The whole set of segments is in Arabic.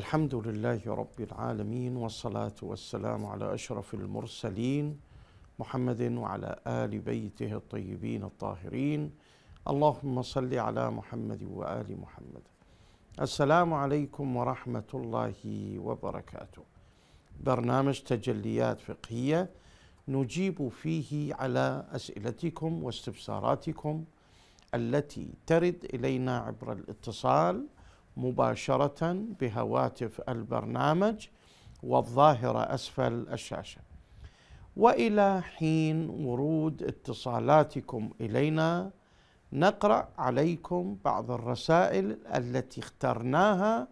الحمد لله رب العالمين والصلاة والسلام على أشرف المرسلين محمد وعلى آل بيته الطيبين الطاهرين اللهم صل على محمد وآل محمد السلام عليكم ورحمة الله وبركاته برنامج تجليات فقهية نجيب فيه على أسئلتكم واستفساراتكم التي ترد إلينا عبر الاتصال مباشره بهواتف البرنامج والظاهره اسفل الشاشه والى حين ورود اتصالاتكم الينا نقرا عليكم بعض الرسائل التي اخترناها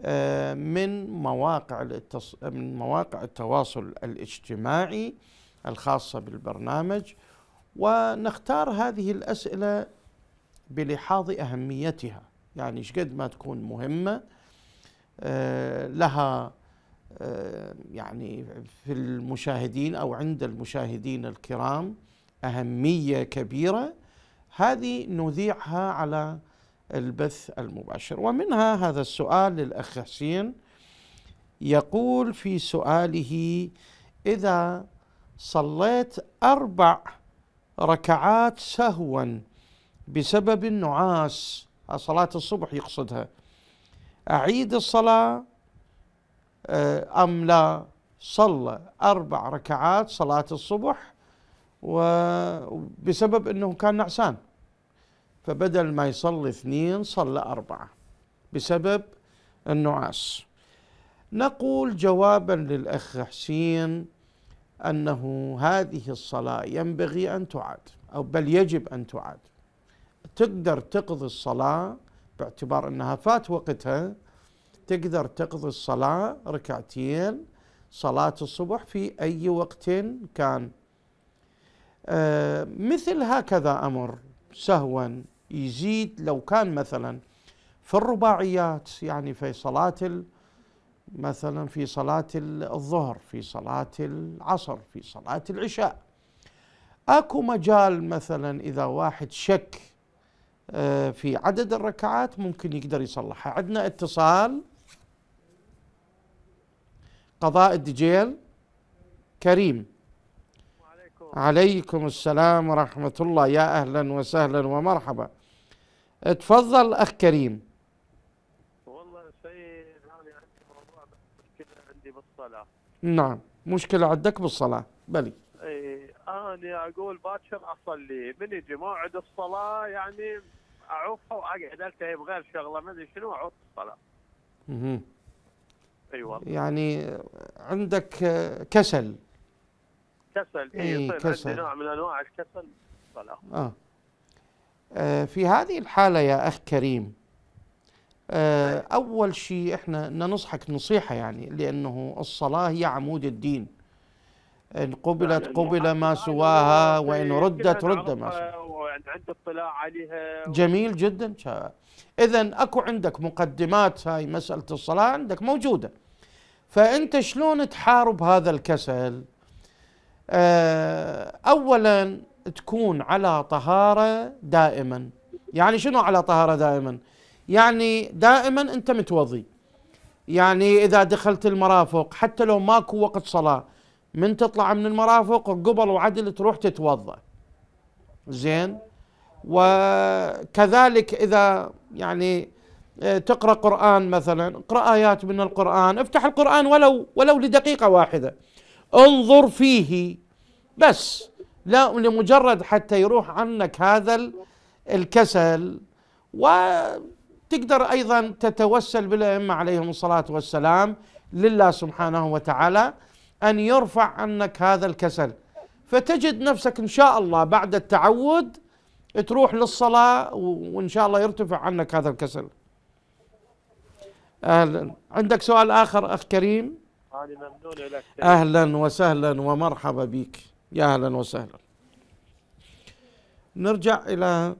آه، من مواقع التص... من مواقع التواصل الاجتماعي الخاصه بالبرنامج ونختار هذه الاسئله بلحاظ اهميتها يعني شقد ما تكون مهمة آه، لها آه، يعني في المشاهدين أو عند المشاهدين الكرام أهمية كبيرة هذه نذيعها على البث المباشر ومنها هذا السؤال للأخ حسين يقول في سؤاله إذا صليت أربع ركعات سهوا بسبب النعاس آه، صلاة الصبح يقصدها أعيد الصلاة آه، أم لا صلى أربع ركعات صلاة الصبح وبسبب أنه كان نعسان فبدل ما يصلي اثنين صلى أربعة بسبب النعاس نقول جوابا للأخ حسين أنه هذه الصلاة ينبغي أن تعاد أو بل يجب أن تعاد تقدر تقضي الصلاة باعتبار أنها فات وقتها تقدر تقضي الصلاة ركعتين صلاة الصبح في أي وقت كان آه، مثل هكذا أمر سهوا يزيد لو كان مثلا في الرباعيات يعني في صلاة مثلا في صلاة الظهر في صلاة العصر في صلاة العشاء اكو مجال مثلا اذا واحد شك آه، في عدد الركعات ممكن يقدر يصلحها عندنا اتصال قضاء الدجيل كريم وعليكم. عليكم السلام ورحمة الله يا أهلا وسهلا ومرحبا تفضل أخ كريم والله سيد عندي موضوع مشكلة عندي بالصلاة نعم مشكلة عندك بالصلاة بلي انا اقول باكر اصلي من يجي موعد الصلاه يعني اعوفها واقعد التهي إيه، بغير شغله ما ادري شنو اعوف الصلاه. اها. اي والله. يعني عندك كسل. كسل اي إيه, إيه، كسل. نوع من انواع الكسل الصلاه. آه. آه. في هذه الحاله يا اخ كريم آه، اول شيء احنا ننصحك نصيحه يعني لانه الصلاه هي عمود الدين. إن قبلت يعني قبل ما سواها وإن ردت رد ما سواها عند اطلاع عليها جميل جدا إذا أكو عندك مقدمات هاي مسألة الصلاة عندك موجودة فأنت شلون تحارب هذا الكسل آه، أولا تكون على طهارة دائما يعني شنو على طهارة دائما يعني دائما أنت متوضي يعني إذا دخلت المرافق حتى لو ماكو وقت صلاة من تطلع من المرافق قبل وعدل تروح تتوضا زين وكذلك اذا يعني آه، تقرا قران مثلا اقرا ايات من القران افتح القران ولو ولو لدقيقه واحده انظر فيه بس لا لمجرد حتى يروح عنك هذا الكسل وتقدر ايضا تتوسل بالائمه عليهم الصلاه والسلام لله سبحانه وتعالى ان يرفع عنك هذا الكسل فتجد نفسك ان شاء الله بعد التعود تروح للصلاه وان شاء الله يرتفع عنك هذا الكسل اهلا عندك سؤال اخر اخ كريم اهلا وسهلا ومرحبا بك يا اهلا وسهلا نرجع الى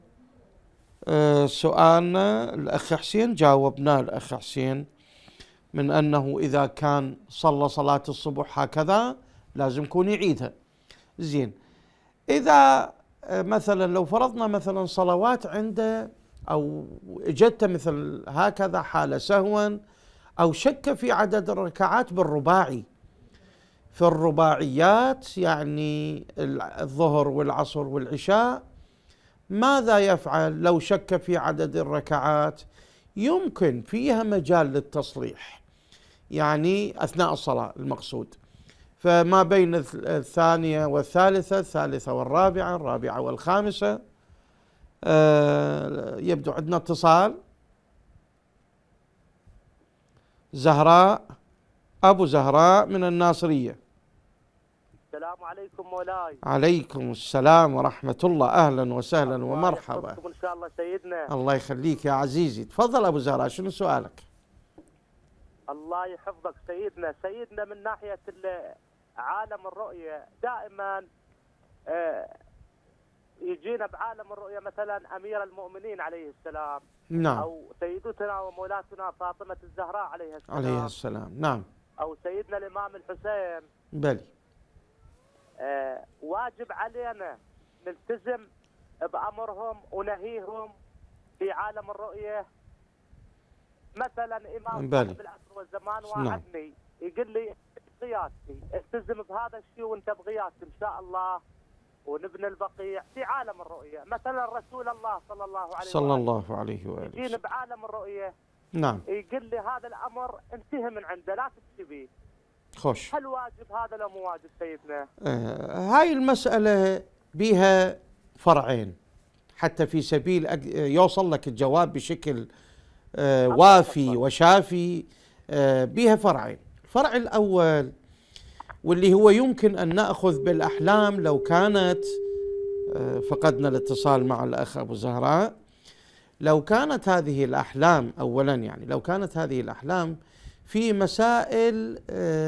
آه، سؤالنا الاخ حسين جاوبناه الاخ حسين من أنه إذا كان صلى صلاة الصبح هكذا لازم يكون يعيدها زين إذا مثلا لو فرضنا مثلا صلوات عنده أو اجت مثل هكذا حال سهوا أو شك في عدد الركعات بالرباعي في الرباعيات يعني الظهر والعصر والعشاء ماذا يفعل لو شك في عدد الركعات يمكن فيها مجال للتصليح يعني أثناء الصلاة المقصود فما بين الثانية والثالثة الثالثة والرابعة الرابعة والخامسة آه، يبدو عندنا اتصال زهراء أبو زهراء من الناصرية السلام عليكم مولاي عليكم السلام ورحمة الله أهلا وسهلا ومرحبا إن شاء الله سيدنا الله يخليك يا عزيزي تفضل أبو زهراء شنو سؤالك الله يحفظك سيدنا سيدنا من ناحية عالم الرؤية دائما آه، يجينا بعالم الرؤية مثلا أمير المؤمنين عليه السلام نعم أو سيدتنا ومولاتنا فاطمة الزهراء عليها السلام عليها السلام نعم أو سيدنا الإمام الحسين بل آه، واجب علينا نلتزم بأمرهم ونهيهم في عالم الرؤية مثلا امام صاحب العصر والزمان نعم. وعدني يقول لي بقيادتي التزم بهذا الشيء وانت بقيادتي ان شاء الله ونبني البقيع في عالم الرؤيه مثلا رسول الله صلى الله عليه صلى الله عليه واله يجينا بعالم الرؤيه نعم يقول لي هذا الامر انتهى من عنده لا تكتبيه خوش هل واجب هذا لو مو واجب سيدنا؟ آه هاي المساله بها فرعين حتى في سبيل آه، يوصل لك الجواب بشكل آه، وافي وشافي آه، بها فرعين الفرع الأول واللي هو يمكن أن نأخذ بالأحلام لو كانت آه، فقدنا الاتصال مع الأخ أبو زهراء لو كانت هذه الأحلام أولا يعني لو كانت هذه الأحلام في مسائل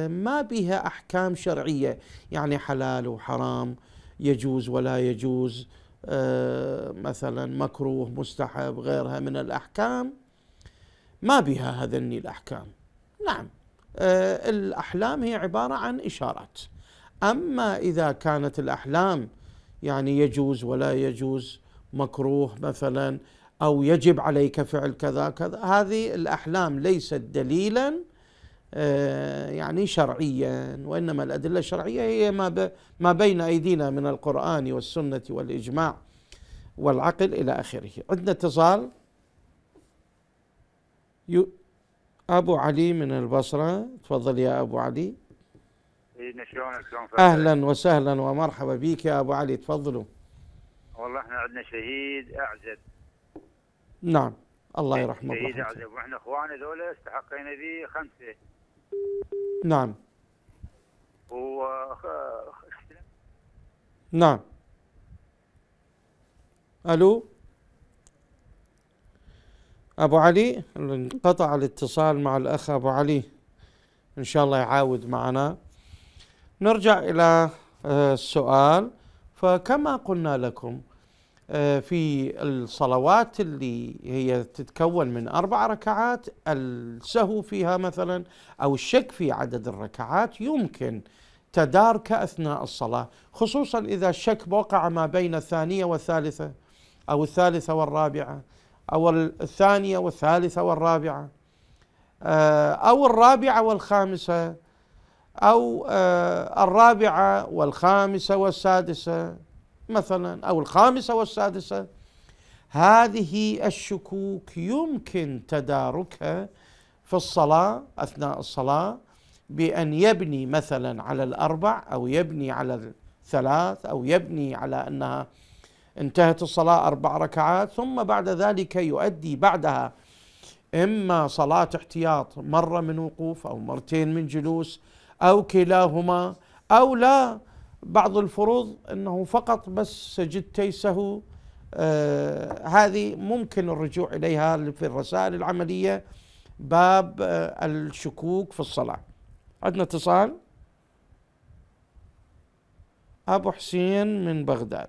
ما بها أحكام شرعية يعني حلال وحرام يجوز ولا يجوز مثلا مكروه مستحب غيرها من الأحكام ما بها هذن الأحكام نعم آه، الأحلام هي عبارة عن إشارات أما إذا كانت الأحلام يعني يجوز ولا يجوز مكروه مثلا أو يجب عليك فعل كذا كذا هذه الأحلام ليست دليلا آه، يعني شرعيا وإنما الأدلة الشرعية هي ما, ما بين أيدينا من القرآن والسنة والإجماع والعقل إلى آخره عندنا اتصال أبو علي من البصرة تفضل يا أبو علي إيه، أهلا وسهلا ومرحبا بك يا أبو علي تفضلوا والله احنا عندنا شهيد أعزب نعم الله يرحمه شهيد أعزب واحنا إخواننا ذولا استحقينا به خمسة نعم و نعم ألو أبو علي انقطع الاتصال مع الأخ أبو علي إن شاء الله يعاود معنا نرجع إلى آه، السؤال فكما قلنا لكم آه، في الصلوات اللي هي تتكون من أربع ركعات السهو فيها مثلا أو الشك في عدد الركعات يمكن تدارك أثناء الصلاة خصوصا إذا الشك وقع ما بين الثانية والثالثة أو الثالثة والرابعة أو الثانية والثالثة والرابعة آه، أو الرابعة والخامسة أو آه، الرابعة والخامسة والسادسة مثلا أو الخامسة والسادسة هذه الشكوك يمكن تداركها في الصلاة أثناء الصلاة بأن يبني مثلا على الأربع أو يبني على الثلاث أو يبني على أنها انتهت الصلاة أربع ركعات ثم بعد ذلك يؤدي بعدها إما صلاة احتياط مرة من وقوف أو مرتين من جلوس أو كلاهما أو لا بعض الفروض أنه فقط بس سجد تيسه آه هذه ممكن الرجوع إليها في الرسائل العملية باب آه الشكوك في الصلاة عندنا اتصال أبو حسين من بغداد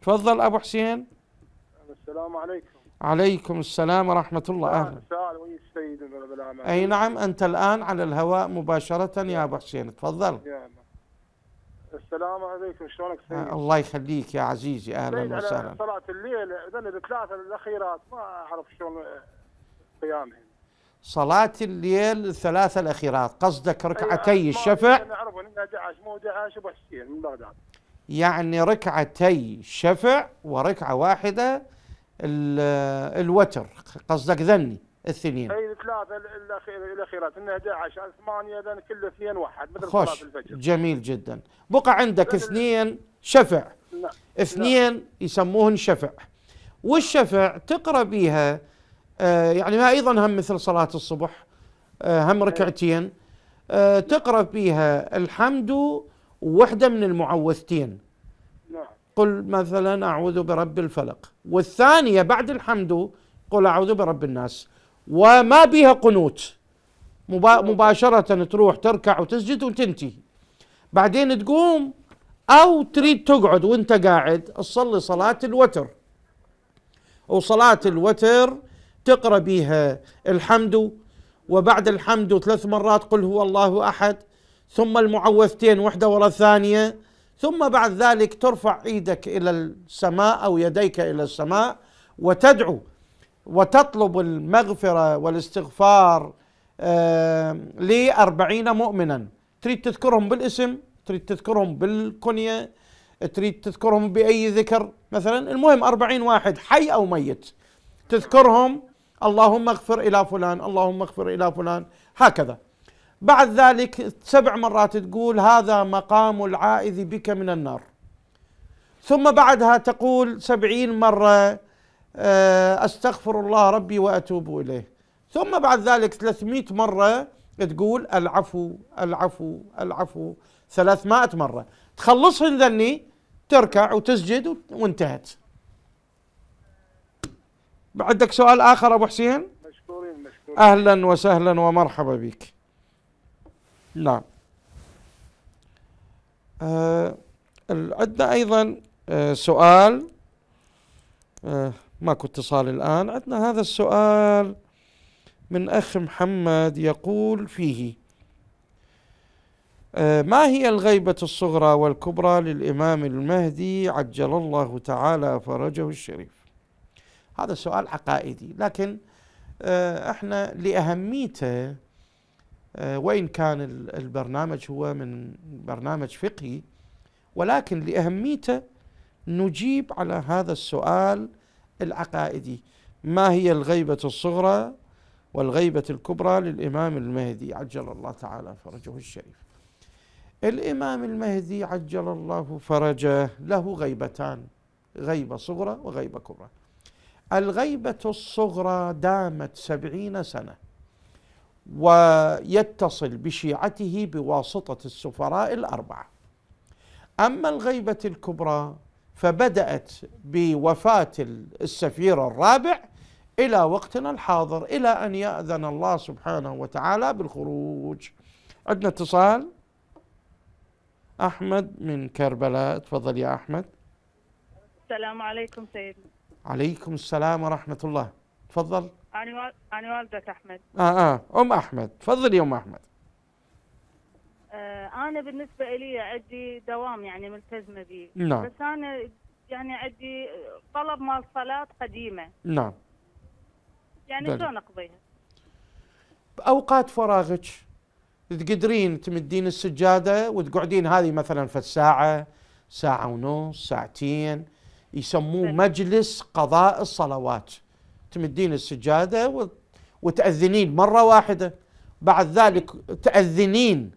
تفضل أبو حسين السلام عليكم عليكم السلام ورحمة الله أهلا السيد أي نعم أنت الآن على الهواء مباشرة يا أبو حسين تفضل السلام عليكم شلونك سيد آه الله يخليك يا عزيزي أهلا وسهلا صلاة الليل إذن الثلاثة الأخيرات ما أعرف شلون قيامهم صلاة الليل الثلاثة الأخيرات قصدك ركعتي الشفع أنا أعرف مو 11 أبو حسين من بغداد يعني ركعتي شفع وركعة واحدة الوتر قصدك ذني الاثنين اي ثلاثة الاخيرات انها 11 8 اذا كل اثنين واحد مثل خوش الفجر جميل جدا بقى عندك اثنين شفع لا. اثنين لا. يسموهن شفع والشفع تقرا بيها آه يعني ما ايضا هم مثل صلاة الصبح آه هم ركعتين آه تقرا بيها الحمد وحده من المعوذتين نعم. قل مثلا أعوذ برب الفلق والثانية بعد الحمد قل أعوذ برب الناس وما بها قنوت نعم. مباشرة تروح تركع وتسجد وتنتهي بعدين تقوم أو تريد تقعد وانت قاعد تصلي صلاة الوتر وصلاة نعم. الوتر تقرأ بها الحمد وبعد الحمد ثلاث مرات قل هو الله أحد ثم المعوذتين وحده ورا الثانيه ثم بعد ذلك ترفع ايدك الى السماء او يديك الى السماء وتدعو وتطلب المغفره والاستغفار آه، لأربعين مؤمنا تريد تذكرهم بالاسم تريد تذكرهم بالكنية تريد تذكرهم بأي ذكر مثلا المهم أربعين واحد حي أو ميت تذكرهم اللهم اغفر إلى فلان اللهم اغفر إلى فلان هكذا بعد ذلك سبع مرات تقول هذا مقام العائذ بك من النار ثم بعدها تقول سبعين مرة آه، أستغفر الله ربي وأتوب إليه ثم بعد ذلك 300 مرة تقول العفو العفو العفو 300 مرة تخلصهن ذني تركع وتسجد وانتهت عندك سؤال آخر أبو حسين مشكورين مشكورين أهلا وسهلا ومرحبا بك نعم آه عندنا أيضا آه سؤال آه ماكو اتصال الآن عندنا هذا السؤال من أخ محمد يقول فيه آه، ما هي الغيبة الصغرى والكبرى للإمام المهدي عجل الله تعالى فرجه الشريف هذا سؤال عقائدي لكن آه، احنا لأهميته آه، وإن كان البرنامج هو من برنامج فقهي ولكن لأهميته نجيب على هذا السؤال العقائدي ما هي الغيبة الصغرى والغيبة الكبرى للإمام المهدي عجل الله تعالى فرجه الشريف الإمام المهدي عجل الله فرجه له غيبتان غيبة صغرى وغيبة كبرى الغيبة الصغرى دامت سبعين سنة ويتصل بشيعته بواسطة السفراء الأربعة أما الغيبة الكبرى فبدأت بوفاة السفير الرابع إلى وقتنا الحاضر إلى أن يأذن الله سبحانه وتعالى بالخروج عندنا اتصال أحمد من كربلاء تفضل يا أحمد السلام عليكم سيدنا عليكم السلام ورحمة الله تفضل أنا أنا والدة أحمد آه آه أم أحمد تفضلي يا أم أحمد آه أنا بالنسبة لي عندي دوام يعني ملتزمة به نعم بس أنا يعني عندي طلب مال صلاة قديمة نعم يعني شلون أقضيها؟ بأوقات فراغك تقدرين تمدين السجادة وتقعدين هذه مثلا في الساعة ساعة ونص ساعتين يسموه مجلس قضاء الصلوات تمدين السجادة وتأذنين مرة واحدة بعد ذلك تأذنين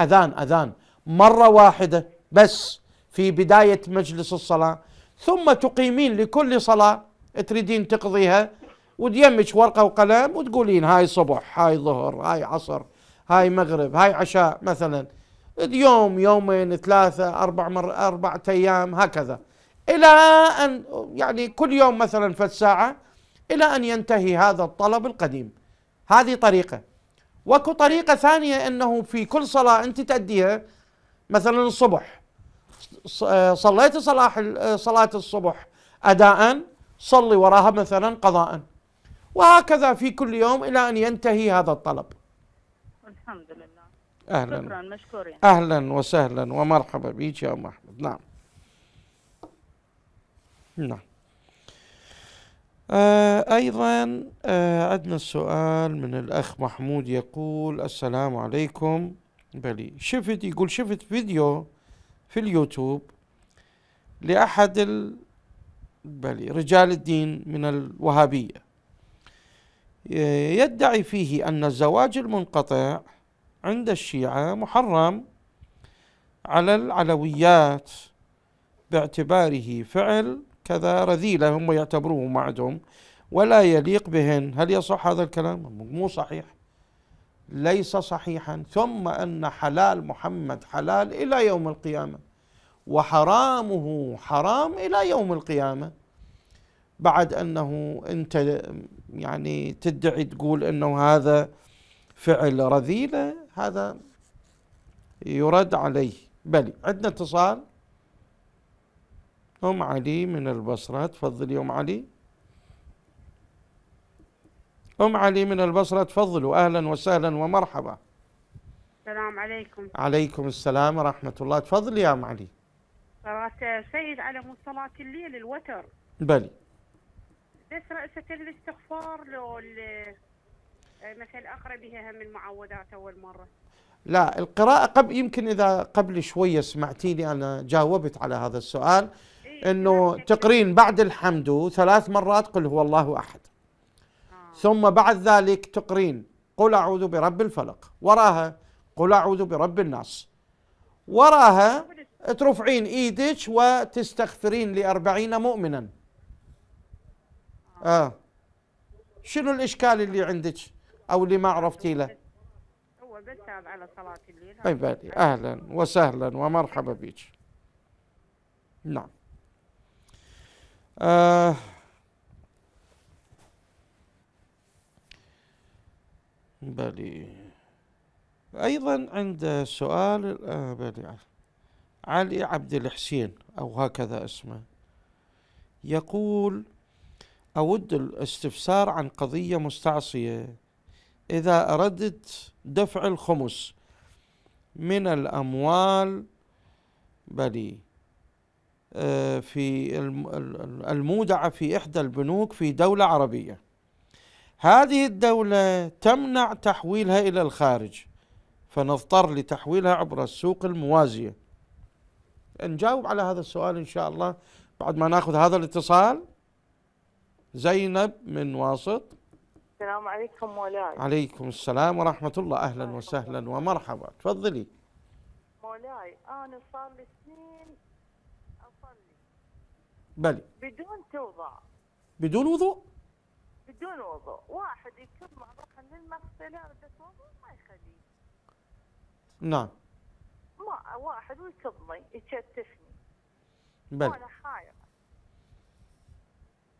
أذان أذان مرة واحدة بس في بداية مجلس الصلاة ثم تقيمين لكل صلاة تريدين تقضيها وديمش ورقة وقلم وتقولين هاي صبح هاي ظهر هاي عصر هاي مغرب هاي عشاء مثلا يوم يومين ثلاثة أربع مر أربعة أيام هكذا إلى أن يعني كل يوم مثلا في ساعة إلى أن ينتهي هذا الطلب القديم هذه طريقة واكو طريقة ثانية أنه في كل صلاة أنت تأديها مثلا الصبح آه، صليت صلاح آه، صلاة الصبح أداء صلي وراها مثلا قضاء وهكذا في كل يوم إلى أن ينتهي هذا الطلب الحمد لله أهلا شكرا مشكورين أهلا وسهلا ومرحبا بك يا أم أحمد نعم نعم آه أيضا آه عندنا السؤال من الأخ محمود يقول السلام عليكم بلي شفت يقول شفت فيديو في اليوتيوب لأحد ال بلي رجال الدين من الوهابية يدعي فيه أن الزواج المنقطع عند الشيعة محرم على العلويات باعتباره فعل كذا رذيلة هم ما عندهم ولا يليق بهن هل يصح هذا الكلام؟ مو صحيح ليس صحيحا ثم أن حلال محمد حلال إلى يوم القيامة وحرامه حرام إلى يوم القيامة بعد أنه أنت يعني تدعي تقول أنه هذا فعل رذيلة هذا يرد عليه بل عندنا اتصال أم علي من البصرة تفضلي أم علي أم علي من البصرة تفضلوا أهلا وسهلا ومرحبا السلام عليكم عليكم السلام ورحمة الله تفضلي يا أم علي صلاة سيد على صلاة الليل الوتر بلى بس رأسة الاستغفار لو مثل أقرأ بها من معوذات أول مرة لا القراءة قبل يمكن إذا قبل شوية سمعتيني أنا جاوبت على هذا السؤال انه تقرين بعد الحمد ثلاث مرات قل هو الله احد ثم بعد ذلك تقرين قل اعوذ برب الفلق وراها قل اعوذ برب الناس وراها ترفعين ايدك وتستغفرين لأربعين مؤمنا آه. شنو الاشكال اللي عندك او اللي ما عرفتي له هو بس على صلاه الليل طيب، اهلا وسهلا ومرحبا بك نعم آه بلي أيضا عند سؤال آه بلي علي عبد الحسين أو هكذا اسمه يقول أود الاستفسار عن قضية مستعصية إذا أردت دفع الخمس من الأموال بلي آه، في المودعة في إحدى البنوك في دولة عربية هذه الدولة تمنع تحويلها إلى الخارج فنضطر لتحويلها عبر السوق الموازية نجاوب على هذا السؤال إن شاء الله بعد ما ناخذ هذا الاتصال زينب من واسط السلام عليكم مولاي عليكم السلام ورحمة الله أهلا وسهلا ومرحبا تفضلي مولاي أنا صار لي بلي بدون توضع بدون وضوء بدون وضوء واحد يكون مروحا للمغسله وده وضوء ما يخليه نعم ما واحد ويكظني يكتفني بلي وانا حايره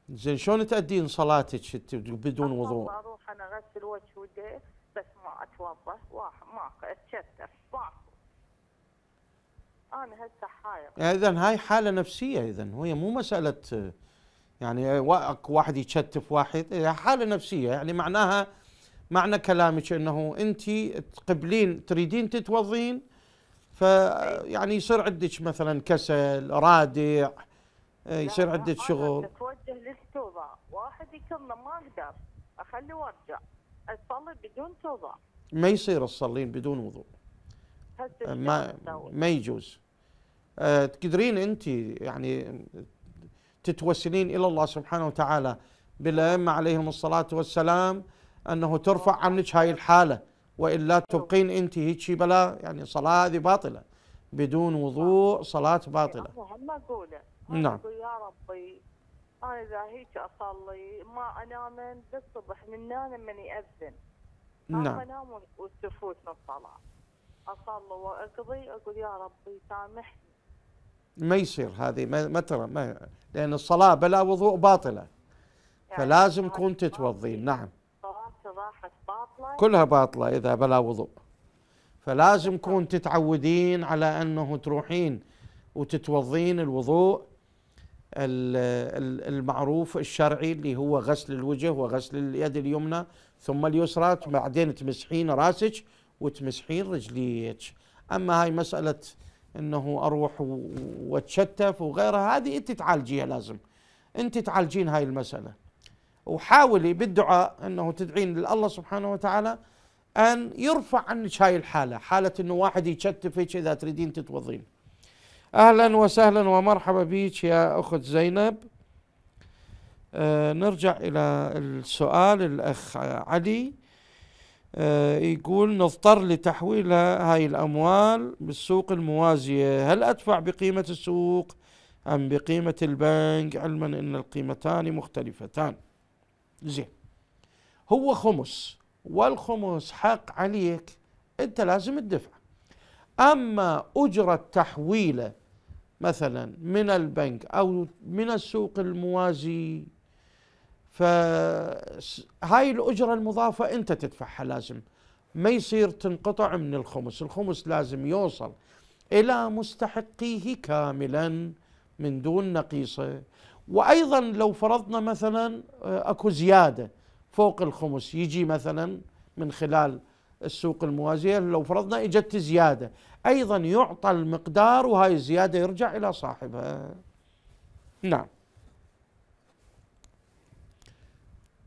زين شلون تأدين صلاتك بدون وضوء؟ اروح انا اغسل وجهي وديه بس ما اتوضا واحد ما اتشتت ما انا هسه اذا هاي حاله نفسيه اذا وهي مو مساله يعني واحد يكتف واحد هي حاله نفسيه يعني معناها معنى كلامك انه انت تقبلين تريدين تتوضين فيعني يصير عندك مثلا كسل رادع يصير عندك شغل اتوجه للتوضع واحد يكمل ما اقدر اخلي وارجع اصلي بدون توضع ما يصير تصلين بدون وضوء ما ما يجوز آه، تقدرين انت يعني تتوسلين الى الله سبحانه وتعالى بالائمه عليهم الصلاه والسلام انه ترفع عنك هاي الحاله والا تبقين انت هيك بلا يعني صلاه هذه باطله بدون وضوء صلاه باطله. ما اقوله. نعم. يا ربي انا اذا هيك اصلي ما انام للصبح من نام من ياذن. نعم. انام وتفوتنا الصلاه. اصلي واقضي اقول يا ربي سامحني ما يصير هذه ما, ما ترى ما لان الصلاه بلا وضوء باطله يعني فلازم كنت تتوضين نعم باطلة كلها باطله اذا بلا وضوء فلازم كنت تتعودين على انه تروحين وتتوضين الوضوء المعروف الشرعي اللي هو غسل الوجه وغسل اليد اليمنى ثم اليسرى بعدين تمسحين راسك وتمسحين رجليك اما هاي مساله انه اروح واتشتف وغيرها هذه انت تعالجيها لازم انت تعالجين هاي المساله وحاولي بالدعاء انه تدعين لله سبحانه وتعالى ان يرفع عنك هاي الحاله حاله انه واحد يتشتفك اذا تريدين تتوضين اهلا وسهلا ومرحبا بك يا اخت زينب آه نرجع الى السؤال الاخ علي آه، يقول نضطر لتحويل هاي الأموال بالسوق الموازية هل أدفع بقيمة السوق أم بقيمة البنك علما أن القيمتان مختلفتان زين هو خمس والخمس حق عليك أنت لازم تدفع أما أجرة تحويله مثلا من البنك أو من السوق الموازي فهاي الأجرة المضافة أنت تدفعها لازم ما يصير تنقطع من الخمس الخمس لازم يوصل إلى مستحقيه كاملا من دون نقيصة وأيضا لو فرضنا مثلا آه، أكو زيادة فوق الخمس يجي مثلا من خلال السوق الموازية لو فرضنا إجت زيادة أيضا يعطى المقدار وهاي الزيادة يرجع إلى صاحبها نعم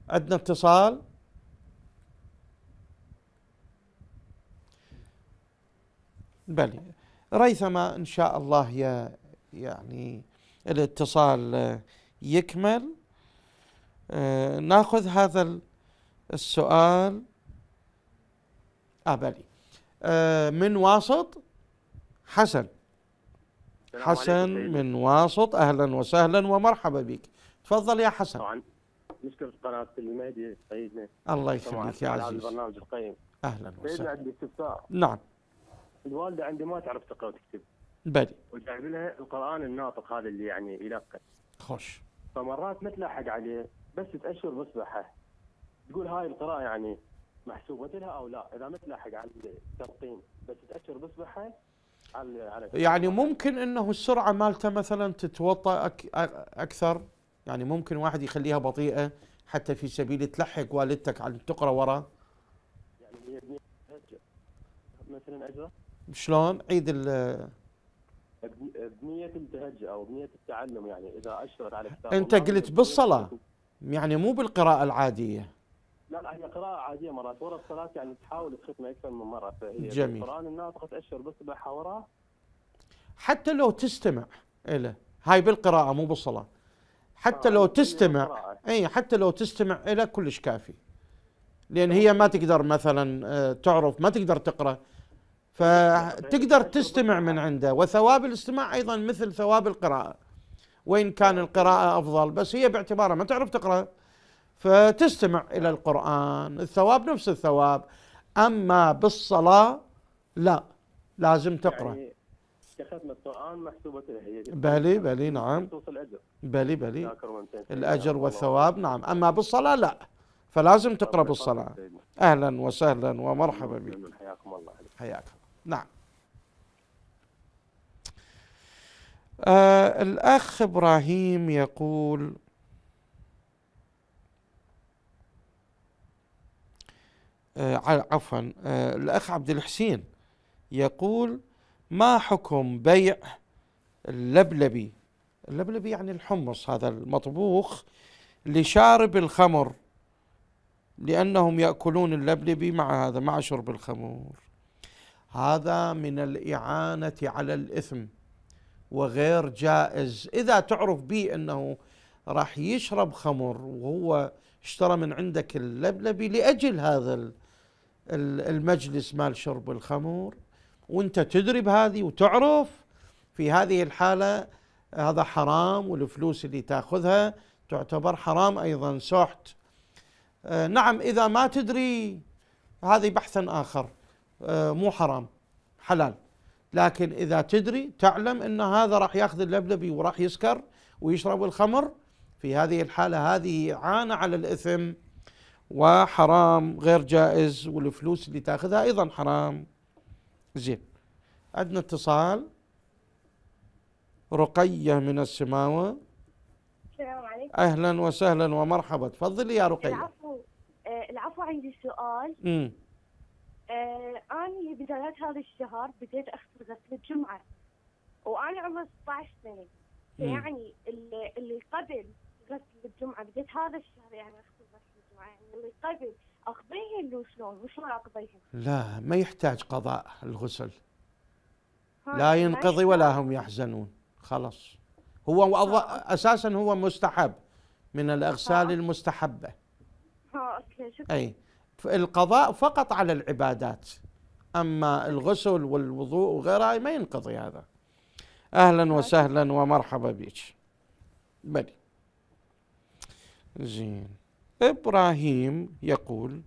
عندنا اتصال بلي ريثما ان شاء الله يا يعني الاتصال يكمل آه، ناخذ هذا السؤال آه بلي آه، من واسط حسن حسن من واسط اهلا وسهلا ومرحبا بك تفضل يا حسن طبعا. مشكله قناه المهدي سيدنا الله يسلمك يا عزيز البرنامج القيم اهلا وسهلا عندي استفسار نعم الوالده عندي ما تعرف تقرا وتكتب بدي وجايب لها القران الناطق هذا اللي يعني يلقن خوش فمرات ما تلاحق عليه بس تاشر مصبحه تقول هاي القراءه يعني محسوبه لها او لا اذا ما تلاحق على التلقين بس تاشر مصبحه على على يعني ممكن انه السرعه مالته مثلا تتوطى أك... اكثر يعني ممكن واحد يخليها بطيئه حتى في سبيل تلحق والدتك على تقرا ورا يعني مثلا اجره شلون عيد ال بنية التهجئه او بنية التعلم يعني اذا اشرت على كتاب انت قلت بالصلاه يعني مو بالقراءه العاديه لا لا هي قراءة عادية مرات ورا الصلاة يعني تحاول تختمها أكثر من مرة فهي جميل القرآن الناطقة تأشر بالصبح وراه حتى لو تستمع له هاي بالقراءة مو بالصلاة حتى لو تستمع اي حتى لو تستمع الى كلش كافي لان هي ما تقدر مثلا تعرف ما تقدر تقرا فتقدر تستمع من عنده وثواب الاستماع ايضا مثل ثواب القراءه وان كان القراءه افضل بس هي باعتبارها ما تعرف تقرا فتستمع الى القران الثواب نفس الثواب اما بالصلاه لا لازم تقرا يعني كخدمة القرآن محسوبة هي بلي بلي نعم بلي بلي الأجر والثواب نعم أما بالصلاة لا فلازم تقرأ بالصلاة أهلا وسهلا ومرحبا بك حياكم الله حياكم نعم آه الأخ إبراهيم يقول آه عفوا آه الأخ عبد الحسين يقول ما حكم بيع اللبلبي اللبلبي يعني الحمص هذا المطبوخ لشارب الخمر لأنهم يأكلون اللبلبي مع هذا مع شرب الخمور هذا من الإعانة على الإثم وغير جائز إذا تعرف به أنه راح يشرب خمر وهو اشترى من عندك اللبلبي لأجل هذا المجلس مال شرب الخمر وانت تدري بهذه وتعرف في هذه الحاله هذا حرام والفلوس اللي تاخذها تعتبر حرام ايضا سحت آه، نعم اذا ما تدري هذه بحث اخر آه، مو حرام حلال لكن اذا تدري تعلم ان هذا راح ياخذ اللبلبي وراح يسكر ويشرب الخمر في هذه الحاله هذه عانه على الاثم وحرام غير جائز والفلوس اللي تاخذها ايضا حرام زين عندنا اتصال رقية من السماوة السلام عليكم أهلا وسهلا ومرحبا تفضلي يا رقية العفو آه، العفو عندي سؤال امم أنا بداية هذا الشهر بديت أخسر غسل الجمعة وأنا عمري 16 سنة يعني اللي قبل غسل الجمعة بديت هذا الشهر يعني أخسر غسل الجمعة يعني اللي قبل اقضيهن لو شلون وشلون اقضيهن؟ لا ما يحتاج قضاء الغسل لا ينقضي ولا هم يحزنون خلاص هو اساسا هو مستحب من الاغسال المستحبه اي القضاء فقط على العبادات اما الغسل والوضوء وغيرها ما ينقضي هذا اهلا وسهلا ومرحبا بك بلي زين ابراهيم يقول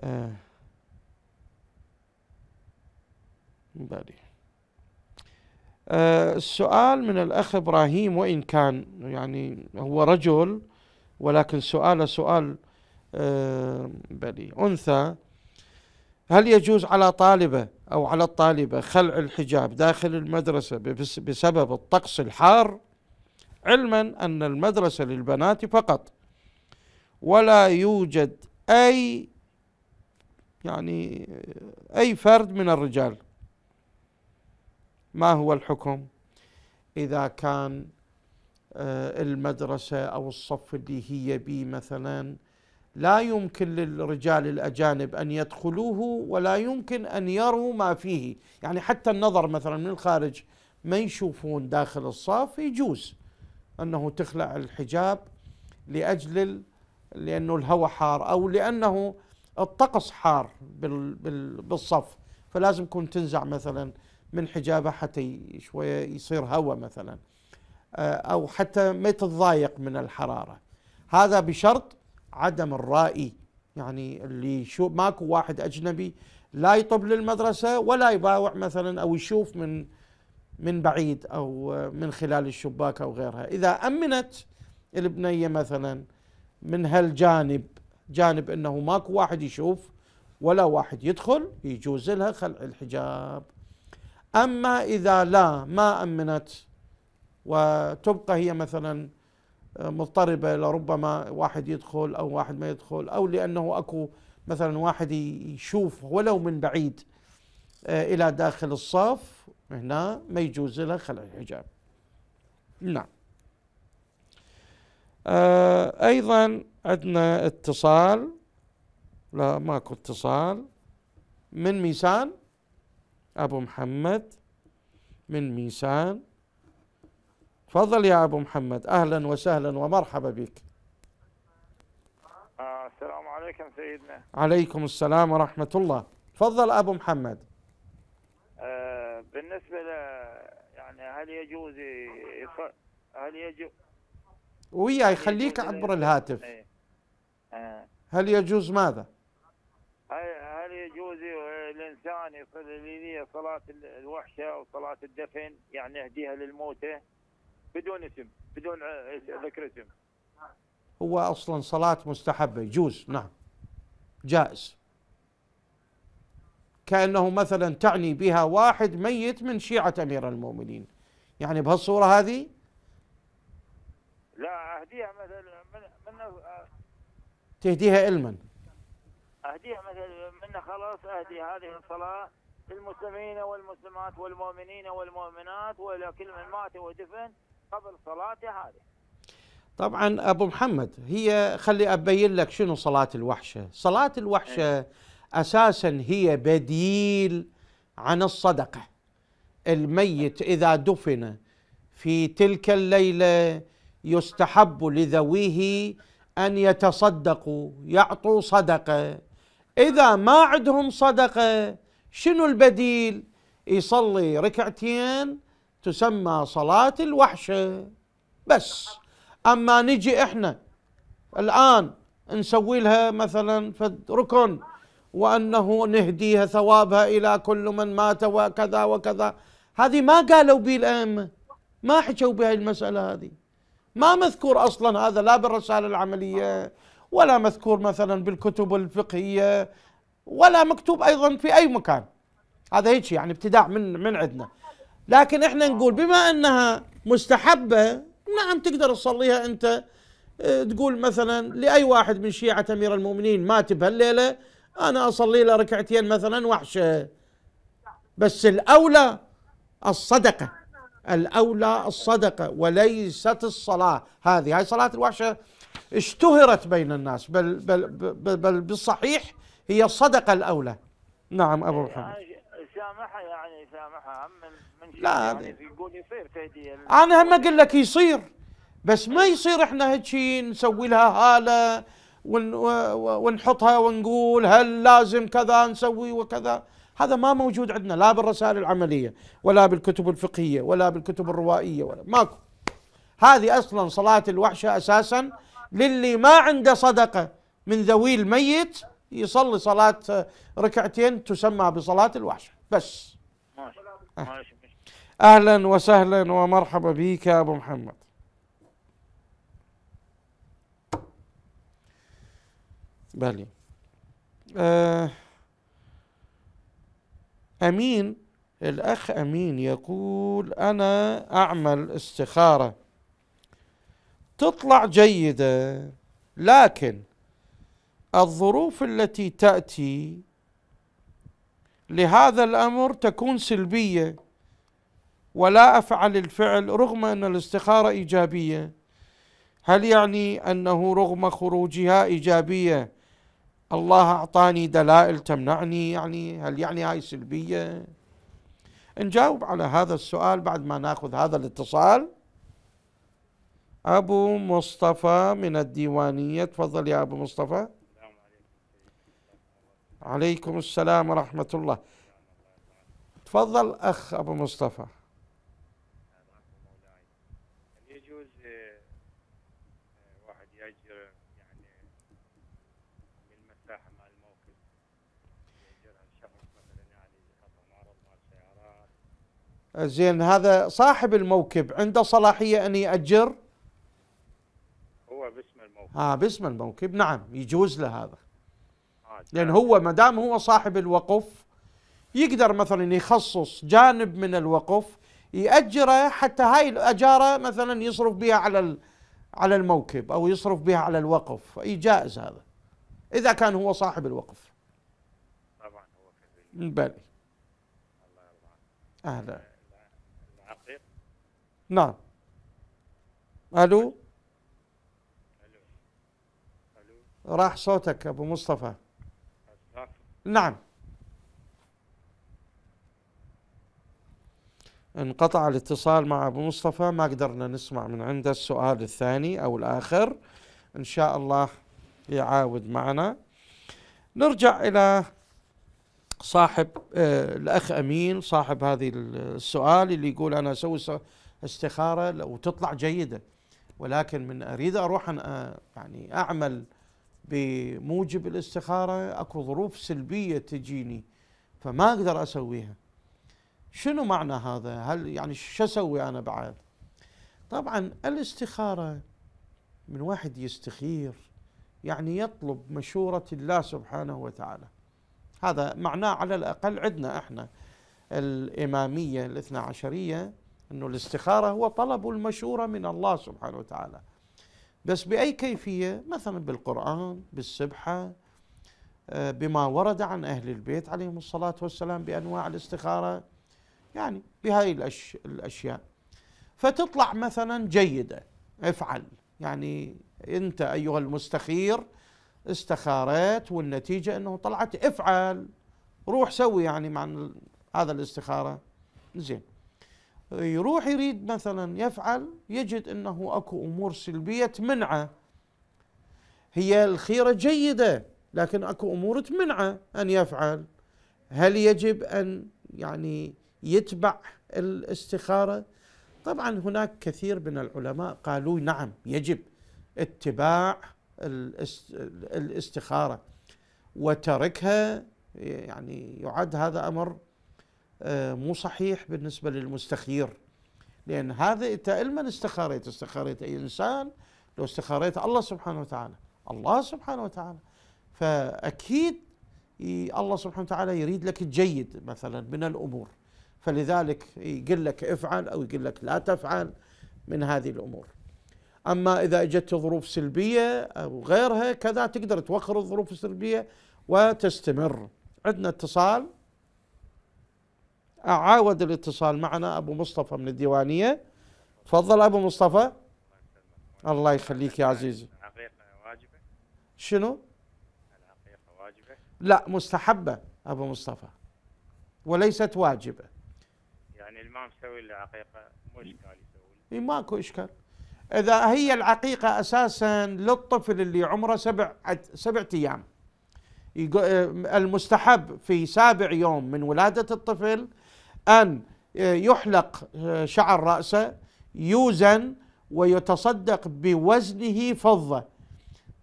آه آه السؤال من الاخ ابراهيم وان كان يعني هو رجل ولكن سؤاله سؤال آه بلي انثى هل يجوز على طالبه او على الطالبه خلع الحجاب داخل المدرسه بسبب الطقس الحار علما ان المدرسه للبنات فقط ولا يوجد أي يعني أي فرد من الرجال ما هو الحكم إذا كان آه، المدرسة أو الصف اللي هي بي مثلا لا يمكن للرجال الأجانب أن يدخلوه ولا يمكن أن يروا ما فيه يعني حتى النظر مثلا من الخارج ما يشوفون داخل الصف يجوز أنه تخلع الحجاب لأجل لأنه الهواء حار أو لأنه الطقس حار بالصف فلازم تكون تنزع مثلا من حجابه حتى شوية يصير هواء مثلا آه، أو حتى ما تتضايق من الحرارة هذا بشرط عدم الرائي يعني اللي شو ماكو واحد أجنبي لا يطب للمدرسة ولا يباوع مثلا أو يشوف من من بعيد أو من خلال الشباك أو غيرها إذا أمنت البنية مثلا من هالجانب جانب انه ماكو واحد يشوف ولا واحد يدخل يجوز لها خلع الحجاب اما اذا لا ما امنت وتبقى هي مثلا آه، مضطربه لربما واحد يدخل او واحد ما يدخل او لانه اكو مثلا واحد يشوف ولو من بعيد آه، الى داخل الصف هنا ما يجوز لها خلع الحجاب نعم آه، أيضا عندنا اتصال لا ماكو اتصال من ميسان أبو محمد من ميسان تفضل يا أبو محمد أهلا وسهلا ومرحبا بك آه، السلام عليكم سيدنا عليكم السلام ورحمة الله تفضل أبو محمد آه، بالنسبة ل يعني هل يجوز هل يجوز وياه يخليك عبر يعني. الهاتف إيه. آه. هل يجوز ماذا؟ هل يجوز الانسان يصلي لي صلاه الوحشه وصلاه الدفن يعني يهديها للموتى بدون اسم بدون ذكر اسم هو اصلا صلاه مستحبه يجوز نعم جائز كانه مثلا تعني بها واحد ميت من شيعه امير المؤمنين يعني بهالصوره هذه اهديها مثلا من من تهديها لمن؟ اهديها مثلا من خلاص اهدي هذه الصلاه للمسلمين والمسلمات والمؤمنين والمؤمنات ولكل من مات ودفن قبل صلاته هذه طبعا ابو محمد هي خلي ابين لك شنو صلاه الوحشه صلاه الوحشه إيه. اساسا هي بديل عن الصدقه الميت اذا دفن في تلك الليله يستحب لذويه أن يتصدقوا يعطوا صدقة إذا ما عندهم صدقة شنو البديل يصلي ركعتين تسمى صلاة الوحشة بس أما نجي إحنا الآن نسوي لها مثلا ركن وأنه نهديها ثوابها إلى كل من مات وكذا وكذا هذه ما قالوا به الأئمة ما حكوا بهذه المسألة هذه ما مذكور اصلا هذا لا بالرسائل العمليه ولا مذكور مثلا بالكتب الفقهيه ولا مكتوب ايضا في اي مكان هذا هيك يعني ابتداع من من عندنا لكن احنا نقول بما انها مستحبه نعم تقدر تصليها انت آه، تقول مثلا لاي واحد من شيعه امير المؤمنين مات بهالليله انا اصلي له ركعتين مثلا وحشه بس الاولى الصدقه الأولى الصدقة وليست الصلاة هذه هاي صلاة الوحشة اشتهرت بين الناس بل, بل, بل, بل بالصحيح هي الصدقة الأولى نعم أبو إيه، محمد سامحها يعني سامحها من لا يعني يقول يصير تهدية أنا هم أقول لك يصير بس ما يصير احنا هيجي نسوي لها هاله ونحطها ونقول هل لازم كذا نسوي وكذا هذا ما موجود عندنا لا بالرسائل العملية ولا بالكتب الفقهية ولا بالكتب الروائية ولا ماكو هذه أصلا صلاة الوحشة أساسا للي ما عنده صدقة من ذوي الميت يصلي صلاة ركعتين تسمى بصلاة الوحشة بس أهلا وسهلا ومرحبا بك أبو محمد بلي آه أمين الأخ أمين يقول أنا أعمل استخارة تطلع جيدة لكن الظروف التي تأتي لهذا الأمر تكون سلبية ولا أفعل الفعل رغم أن الاستخارة إيجابية هل يعني أنه رغم خروجها إيجابية الله أعطاني دلائل تمنعني يعني هل يعني هاي سلبية نجاوب على هذا السؤال بعد ما ناخذ هذا الاتصال أبو مصطفى من الديوانية تفضل يا أبو مصطفى عليكم السلام ورحمة الله تفضل أخ أبو مصطفى متاحه مع الموكل يجرها الشخص مثلا يعني يحط معرض مال السيارات زين هذا صاحب الموكب عنده صلاحيه ان ياجر؟ هو باسم الموكب اه باسم الموكب نعم يجوز له هذا آه، لان هو ما دام هو صاحب الوقف يقدر مثلا يخصص جانب من الوقف يأجره حتى هاي الأجارة مثلا يصرف بها على على الموكب أو يصرف بها على الوقف أي جائز هذا إذا كان هو صاحب الوقف طبعا هو كذلك بل الله يرضى عنك أهلا العقيق نعم ألو ألو ألو راح صوتك أبو مصطفى نعم انقطع الاتصال مع ابو مصطفى ما قدرنا نسمع من عنده السؤال الثاني او الاخر ان شاء الله يعاود معنا نرجع إلى صاحب آه، الأخ أمين صاحب هذه السؤال اللي يقول أنا أسوي استخارة وتطلع جيدة ولكن من أريد أروح أن آه، يعني أعمل بموجب الاستخارة أكو ظروف سلبية تجيني فما أقدر أسويها شنو معنى هذا هل يعني شو أسوي أنا بعد طبعا الاستخارة من واحد يستخير يعني يطلب مشورة الله سبحانه وتعالى هذا معناه على الأقل عندنا إحنا الإمامية الاثنى عشرية أنه الاستخارة هو طلب المشورة من الله سبحانه وتعالى بس بأي كيفية مثلا بالقرآن بالسبحة آه، بما ورد عن أهل البيت عليهم الصلاة والسلام بأنواع الاستخارة يعني بهاي الأشياء فتطلع مثلا جيدة افعل يعني انت ايها المستخير استخارت والنتيجه انه طلعت افعل روح سوي يعني مع هذا الاستخاره زين يروح يريد مثلا يفعل يجد انه اكو امور سلبيه تمنعه هي الخيره جيده لكن اكو امور تمنعه ان يفعل هل يجب ان يعني يتبع الاستخاره طبعا هناك كثير من العلماء قالوا نعم يجب اتباع الاستخاره وتركها يعني يعد هذا امر آه، مو صحيح بالنسبه للمستخير لان هذا انت لمن استخاريت؟ استخاريت اي انسان لو استخاريت الله سبحانه وتعالى الله سبحانه وتعالى فاكيد الله سبحانه وتعالى يريد لك الجيد مثلا من الامور فلذلك يقول لك افعل او يقول لك لا تفعل من هذه الامور أما إذا إجت ظروف سلبية أو غيرها كذا تقدر توخر الظروف السلبية وتستمر عندنا اتصال أعاود الاتصال معنا أبو مصطفى من الديوانية تفضل أبو مصطفى الله يخليك يا عزيزي شنو؟ واجبة لا مستحبة أبو مصطفى وليست واجبة يعني اللي ما مسوي مو إشكال يسوي ماكو إشكال إذا هي العقيقة أساسا للطفل اللي عمره سبع سبع أيام آه، المستحب في سابع يوم من ولادة الطفل أن آه، يحلق آه، شعر رأسه يوزن ويتصدق بوزنه فضة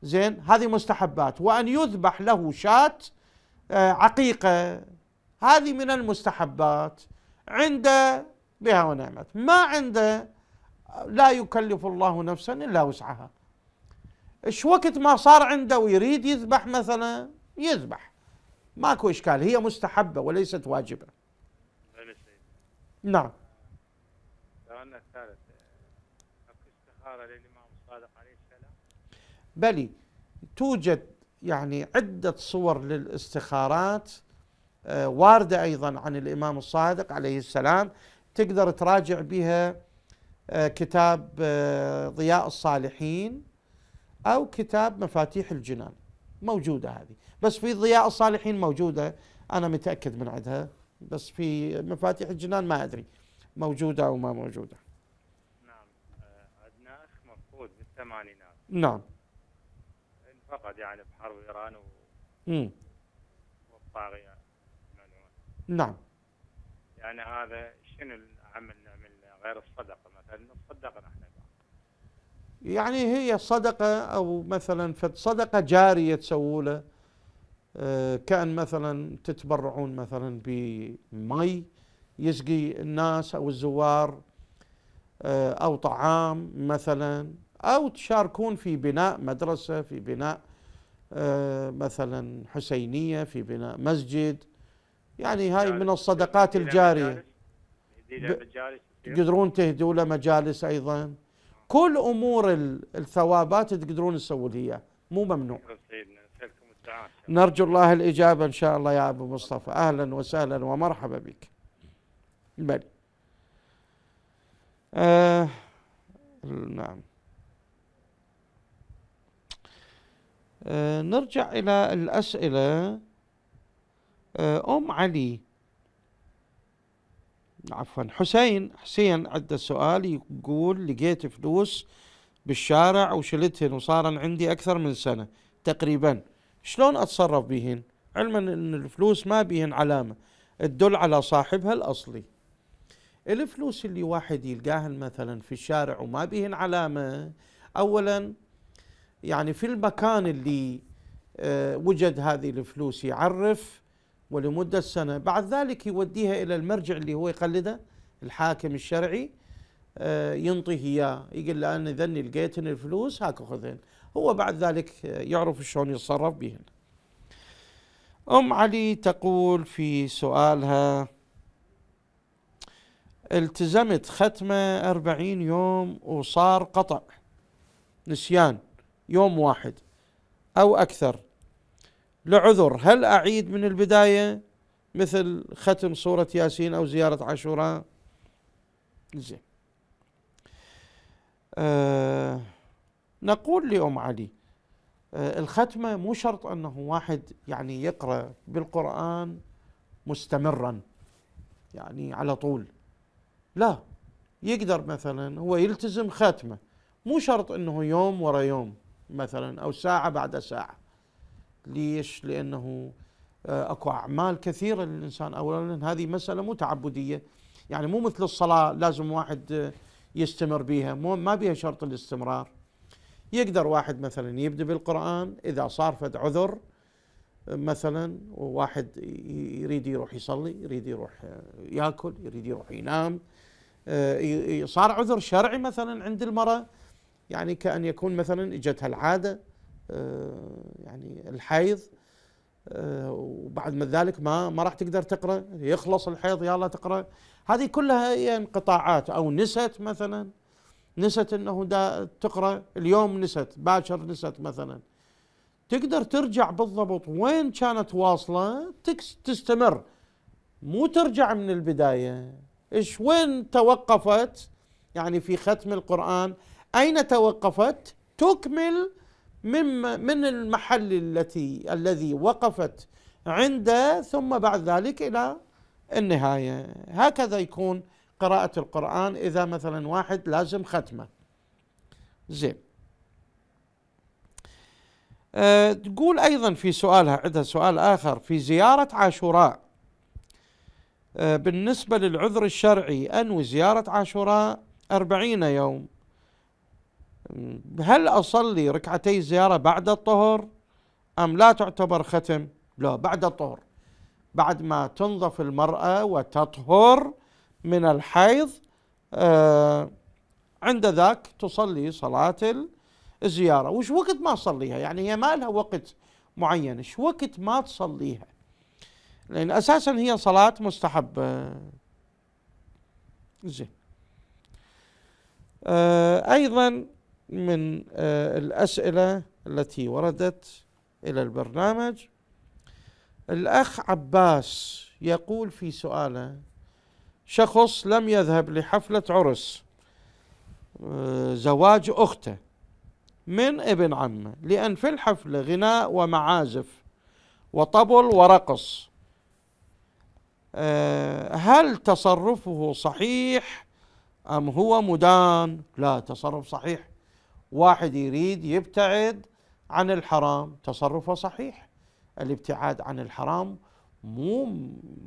زين هذه مستحبات وأن يذبح له شاة عقيقة هذه من المستحبات عنده بها ونعمت ما عنده لا يكلف الله نفسا الا وسعها ايش وقت ما صار عنده ويريد يذبح مثلا يذبح ماكو اشكال هي مستحبه وليست واجبه نعم القرن للامام الصادق عليه السلام بلي توجد يعني عده صور للاستخارات آه، وارده ايضا عن الامام الصادق عليه السلام تقدر تراجع بها آه، كتاب آه، ضياء الصالحين أو كتاب مفاتيح الجنان موجودة هذه بس في ضياء الصالحين موجودة أنا متأكد من عندها بس في مفاتيح الجنان ما أدري موجودة أو ما موجودة نعم آه، عندنا أخ مفقود بالثمانينات نعم انفقد يعني بحرب إيران و... مم. والطاغية نعم يعني هذا شنو العمل من غير الصدقة نتصدق نحن يعني هي صدقة أو مثلا فد صدقة جارية تسووا آه، كأن مثلا تتبرعون مثلا بمي يسقي الناس أو الزوار آه، أو طعام مثلا أو تشاركون في بناء مدرسة في بناء آه، مثلا حسينية في بناء مسجد يعني هاي من الصدقات الجارية تقدرون تهدوا له مجالس ايضا كل امور الثوابات تقدرون تسوون اياها مو ممنوع نرجو الله الاجابه ان شاء الله يا ابو مصطفى اهلا وسهلا ومرحبا بك بل آه نعم آه نرجع الى الاسئله آه ام علي عفوا حسين حسين عنده سؤال يقول لقيت فلوس بالشارع وشلتهن وصارن عندي أكثر من سنة تقريبا شلون أتصرف بهن علما أن الفلوس ما بهن علامة تدل على صاحبها الأصلي الفلوس اللي واحد يلقاهن مثلا في الشارع وما بهن علامة أولا يعني في المكان اللي آه، وجد هذه الفلوس يعرف ولمدة سنة بعد ذلك يوديها إلى المرجع اللي هو يقلده الحاكم الشرعي آه، ينطيه إياه يقول له أنا ذني لقيت الفلوس هاك خذهن هو بعد ذلك آه، يعرف شلون يتصرف بهن أم علي تقول في سؤالها التزمت ختمة أربعين يوم وصار قطع نسيان يوم واحد أو أكثر لعذر هل أعيد من البداية مثل ختم سورة ياسين أو زيارة عاشوراء زين آه نقول لأم علي آه الختمة مو شرط أنه واحد يعني يقرأ بالقرآن مستمرا يعني على طول لا يقدر مثلا هو يلتزم ختمة مو شرط أنه يوم ورا يوم مثلا أو ساعة بعد ساعة ليش لأنه آه، اكو اعمال كثيره للانسان اولا هذه مساله مو تعبديه يعني مو مثل الصلاه لازم واحد آه، يستمر بيها مو ما بيها شرط الاستمرار يقدر واحد مثلا يبدا بالقران اذا صار فد عذر مثلا وواحد يريد يروح يصلي يريد يروح آه، ياكل يريد يروح ينام صار عذر شرعي مثلا عند المراه يعني كأن يكون مثلا اجتها العاده آه، يعني الحيض آه، وبعد من ذلك ما ما راح تقدر تقرا يخلص الحيض يلا تقرا هذه كلها هي انقطاعات او نست مثلا نست انه دا تقرا اليوم نست باكر نست مثلا تقدر ترجع بالضبط وين كانت واصله تستمر مو ترجع من البدايه ايش وين توقفت يعني في ختم القران اين توقفت تكمل مما من المحل التي الذي وقفت عنده ثم بعد ذلك الى النهايه هكذا يكون قراءه القران اذا مثلا واحد لازم ختمه زين أه تقول ايضا في سؤالها عندها سؤال اخر في زياره عاشوراء أه، بالنسبه للعذر الشرعي انوي زياره عاشوراء أربعين يوم هل أصلي ركعتي زيارة بعد الطهر أم لا تعتبر ختم لا بعد الطهر بعد ما تنظف المرأة وتطهر من الحيض آه عند ذاك تصلي صلاة الزيارة وش وقت ما تصليها يعني هي ما لها وقت معين ايش وقت ما تصليها لأن أساسا هي صلاة مستحبة زين آه أيضا من آه، الأسئلة التي وردت إلى البرنامج الأخ عباس يقول في سؤاله شخص لم يذهب لحفلة عرس آه، زواج أخته من ابن عمه لأن في الحفلة غناء ومعازف وطبل ورقص آه، هل تصرفه صحيح أم هو مدان لا تصرف صحيح واحد يريد يبتعد عن الحرام تصرفه صحيح الابتعاد عن الحرام مو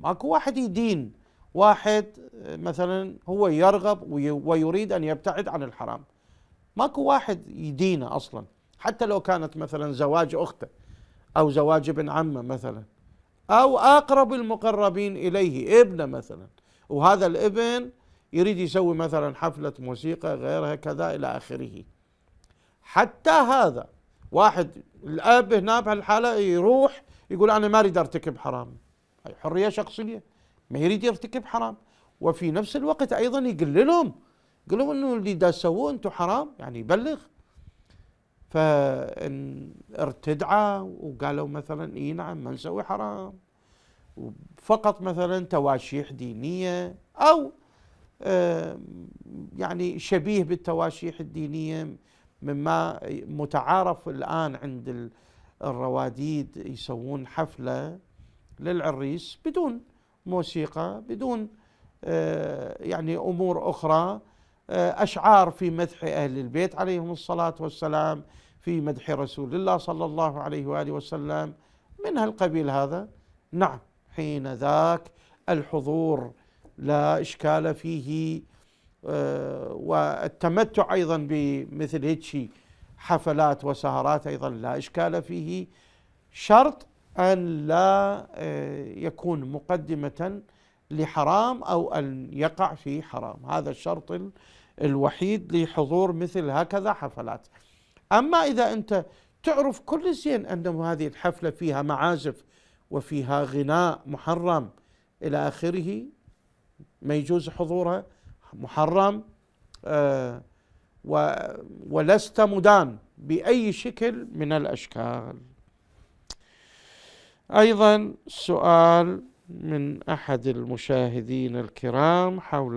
ماكو واحد يدين واحد مثلا هو يرغب ويريد ان يبتعد عن الحرام ماكو واحد يدينه اصلا حتى لو كانت مثلا زواج اخته او زواج ابن عمه مثلا او اقرب المقربين اليه ابنه مثلا وهذا الابن يريد يسوي مثلا حفله موسيقى غيرها كذا الى اخره حتى هذا واحد الاب هنا بهالحاله يروح يقول انا ما اريد ارتكب حرام هي حريه شخصيه ما يريد يرتكب حرام وفي نفس الوقت ايضا يقول لهم يقول لهم انه اللي دا تسووه انتم حرام يعني يبلغ فان ارتدعوا وقالوا مثلا اي نعم ما نسوي حرام فقط مثلا تواشيح دينيه او يعني شبيه بالتواشيح الدينيه مما متعارف الآن عند الرواديد يسوون حفلة للعريس بدون موسيقى بدون آه، يعني أمور أخرى آه، أشعار في مدح أهل البيت عليهم الصلاة والسلام في مدح رسول الله صلى الله عليه وآله وسلم من هالقبيل هذا نعم حين ذاك الحضور لا إشكال فيه آه، والتمتع أيضا بمثل هيك حفلات وسهرات أيضا لا إشكال فيه شرط أن لا آه، يكون مقدمة لحرام أو أن يقع في حرام هذا الشرط الوحيد لحضور مثل هكذا حفلات أما إذا أنت تعرف كل زين أن هذه الحفلة فيها معازف وفيها غناء محرم إلى آخره ما يجوز حضورها محرم آه، ولست مدان بأي شكل من الأشكال أيضا سؤال من أحد المشاهدين الكرام حول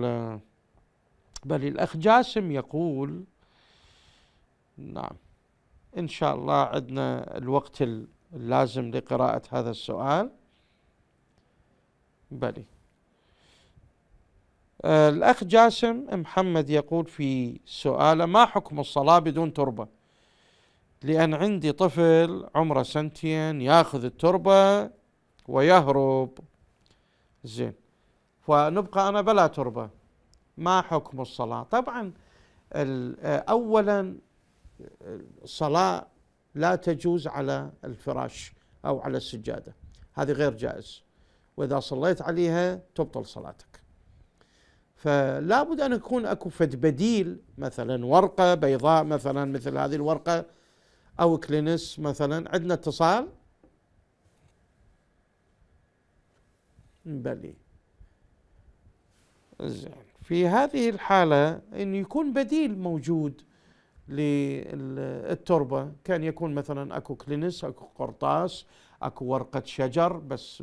بل الأخ جاسم يقول نعم إن شاء الله عندنا الوقت اللازم لقراءة هذا السؤال بلي آه، الأخ جاسم محمد يقول في سؤاله ما حكم الصلاة بدون تربة لأن عندي طفل عمره سنتين ياخذ التربة ويهرب زين فنبقى أنا بلا تربة ما حكم الصلاة طبعا أولا الصلاة لا تجوز على الفراش أو على السجادة هذه غير جائز وإذا صليت عليها تبطل صلاتك فلا بد أن يكون أكو فد بديل مثلا ورقة بيضاء مثلا مثل هذه الورقة أو كلينس مثلا عندنا اتصال بلي زين في هذه الحالة أن يكون بديل موجود للتربة كان يكون مثلا أكو كلينس أكو قرطاس أكو ورقة شجر بس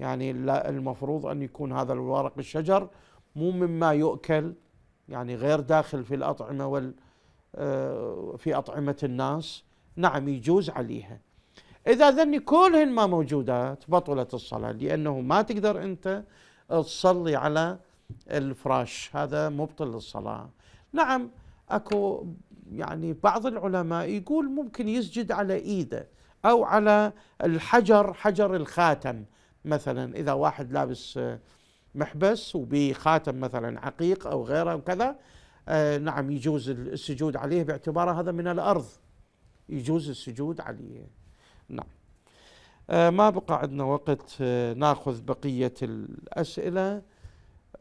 يعني المفروض أن يكون هذا الورق الشجر مو مما يؤكل يعني غير داخل في الأطعمة وال آه، في أطعمة الناس نعم يجوز عليها إذا ذني كلهن ما موجودات بطلت الصلاة لأنه ما تقدر أنت تصلي على الفراش هذا مبطل للصلاة نعم أكو يعني بعض العلماء يقول ممكن يسجد على إيده أو على الحجر حجر الخاتم مثلا إذا واحد لابس محبس وبخاتم مثلا عقيق أو غيره وكذا آه نعم يجوز السجود عليه باعتباره هذا من الأرض يجوز السجود عليه نعم آه ما بقى عندنا وقت آه ناخذ بقية الأسئلة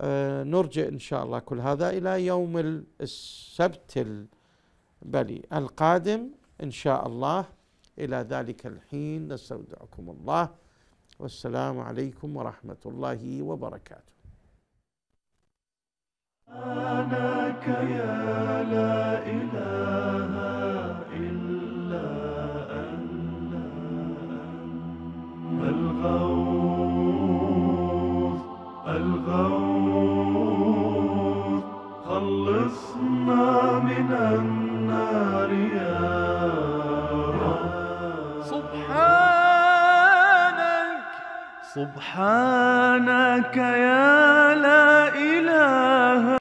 آه، نرجع إن شاء الله كل هذا إلى يوم السبت بلي القادم إن شاء الله إلى ذلك الحين نستودعكم الله والسلام عليكم ورحمة الله وبركاته أناك يا لا إله إلا أنت الغوث الغوث خلصنا من النار يا سبحانك يا لا إله